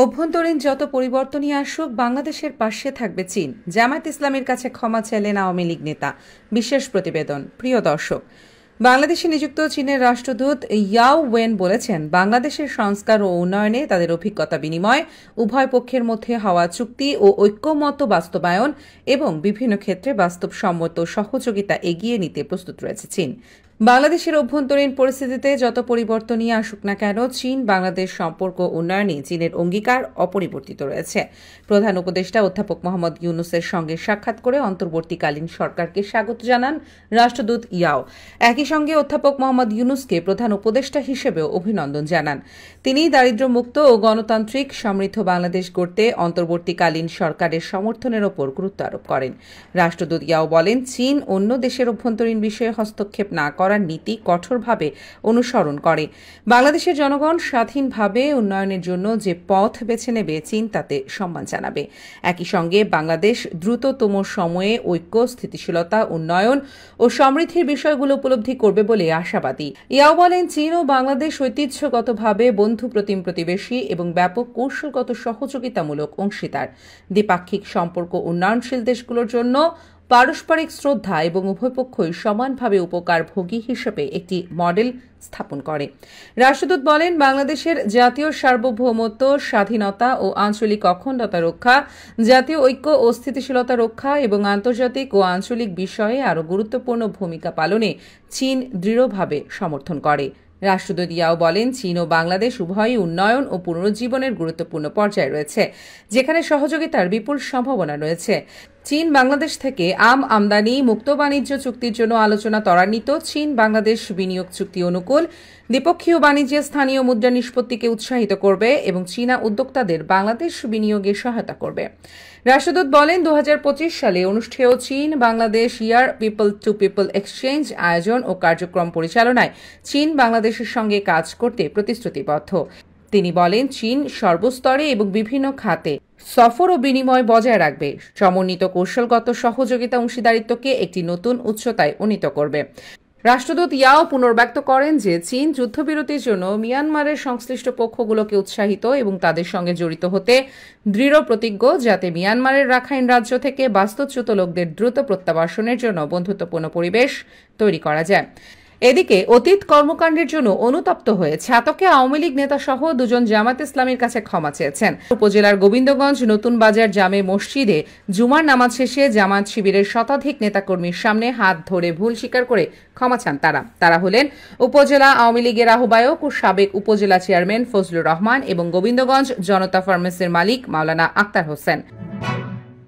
অভ্যন্তরীণ যত পরিবর্তনই আসুক বাংলাদেশের পাশে থাকবে চীন জামায়াত ইসলামের কাছে ক্ষমা চাইলেন আওয়ামী লীগ নেতা বিশেষ প্রতিবেদন প্রিয় দর্শক বাংলাদেশে নিযুক্ত চীনের রাষ্ট্রদূত ইয়াও ওয়েন বলেছেন বাংলাদেশের সংস্কার ও উন্নয়নে তাদের অভিজ্ঞতা বিনিময় উভয় পক্ষের মধ্যে হওয়া চুক্তি ও ঐক্যমত বাস্তবায়ন এবং বিভিন্ন ক্ষেত্রে বাস্তবসম্মত সহযোগিতা এগিয়ে নিতে প্রস্তুত রয়েছে চীন বাংলাদেশের অভ্যন্তরীণ পরিস্থিতিতে যত পরিবর্তনই আসুক না কেন চীন বাংলাদেশ সম্পর্ক উন্নয়নে চীনের অঙ্গীকার অপরিবর্তিত রয়েছে প্রধান উপদেষ্টা অধ্যাপক মোহাম্মদ ইউনুসের সঙ্গে সাক্ষাৎ করে অন্তর্বর্তীকালীন সরকারকে স্বাগত জানান রাষ্ট্রদূত ইয়াও একই সঙ্গে অধ্যাপক মোহাম্মদ ইউনুসকে প্রধান উপদেষ্টা হিসেবেও অভিনন্দন জানান তিনি দারিদ্র্যমুক্ত ও গণতান্ত্রিক সমৃদ্ধ বাংলাদেশ গড়তে অন্তর্বর্তীকালীন সরকারের সমর্থনের ওপর গুরুত্ব আরোপ করেন রাষ্ট্রদূত ইয়াও বলেন চীন অন্য দেশের অভ্যন্তরীণ বিষয়ে হস্তক্ষেপ না করা করার নীতি কঠোরভাবে অনুসরণ করে বাংলাদেশের জনগণ স্বাধীনভাবে উন্নয়নের জন্য যে পথ বেছে নেবে চীন তাতে সম্মান জানাবে একই সঙ্গে বাংলাদেশ দ্রুততম সময়ে ঐক্য স্থিতিশীলতা উন্নয়ন ও সমৃদ্ধির বিষয়গুলো উপলব্ধি করবে বলে আশাবাদী ইয়াও বলেন চীন ও বাংলাদেশ ঐতিহ্যগতভাবে বন্ধু প্রতিম প্রতিবেশী এবং ব্যাপক কৌশলগত সহযোগিতামূলক অংশীদার দ্বিপাক্ষিক সম্পর্ক উন্নয়নশীল দেশগুলোর জন্য পারস্পরিক শ্রদ্ধা এবং উভয়পক্ষই সমানভাবে উপকার ভোগী হিসেবে একটি মডেল স্থাপন করে রাষ্ট্রদূত বলেন বাংলাদেশের জাতীয় সার্বভৌমত্ব স্বাধীনতা ও আঞ্চলিক অখণ্ডতা রক্ষা জাতীয় ঐক্য ও স্থিতিশীলতা রক্ষা এবং আন্তর্জাতিক ও আঞ্চলিক বিষয়ে আরও গুরুত্বপূর্ণ ভূমিকা পালনে চীন দৃঢ়ভাবে সমর্থন করে রাষ্ট্রদূত ইয়াও বলেন চীন ও বাংলাদেশ উভয়ই উন্নয়ন ও পুনরুজ্জীবনের গুরুত্বপূর্ণ পর্যায়ে রয়েছে যেখানে সহযোগিতার বিপুল সম্ভাবনা রয়েছে চীন বাংলাদেশ থেকে আম আমদানি মুক্ত বাণিজ্য চুক্তির জন্য আলোচনা ত্বরান্বিত চীন বাংলাদেশ বিনিয়োগ চুক্তি অনুকূল দ্বিপক্ষীয় বাণিজ্যে স্থানীয় মুদ্রা নিষ্পত্তিকে উৎসাহিত করবে এবং চীনা উদ্যোক্তাদের বাংলাদেশ বিনিয়োগে সহায়তা করবে রাষ্ট্রদূত বলেন দু সালে অনুষ্ঠেয় চীন Bangladesh year people to people exchange আয়োজন ও কার্যক্রম পরিচালনায় চীন বাংলাদেশের সঙ্গে কাজ করতে প্রতিশ্রুতিবদ্ধ তিনি বলেন চীন সর্বস্তরে এবং বিভিন্ন খাতে সফর ও বিনিময় বজায় রাখবে সমন্বিত কৌশলগত সহযোগিতা অংশীদারিত্বকে একটি নতুন উচ্চতায় উন্নীত করবে রাষ্ট্রদূত ইয়াও পুনর্ব্যক্ত করেন যে চীন যুদ্ধবিরতির জন্য মিয়ানমারের সংশ্লিষ্ট পক্ষগুলোকে উৎসাহিত এবং তাদের সঙ্গে জড়িত হতে দৃঢ় প্রতিজ্ঞ যাতে মিয়ানমারের রাখাইন রাজ্য থেকে বাস্তুচ্যুত লোকদের দ্রুত প্রত্যাবাসনের জন্য বন্ধুত্বপূর্ণ পরিবেশ তৈরি করা যায় এদিকে অতীত কর্মকাণ্ডের জন্য অনুতপ্ত হয়ে ছাতকে আওয়ামী লীগ নেতা সহ দুজন জামাত ইসলামের কাছে ক্ষমা চেয়েছেন উপজেলার গোবিন্দগঞ্জ নতুন বাজার জামে মসজিদে জুমার নামাজ শেষে জামাত শিবিরের শতাধিক নেতাকর্মীর সামনে হাত ধরে ভুল স্বীকার করে ক্ষমা চান তারা তারা হলেন উপজেলা আওয়ামী লীগের আহ্বায়ক ও সাবেক উপজেলা চেয়ারম্যান ফজলুর রহমান এবং গোবিন্দগঞ্জ জনতা ফার্মেসির মালিক মাওলানা আক্তার হোসেন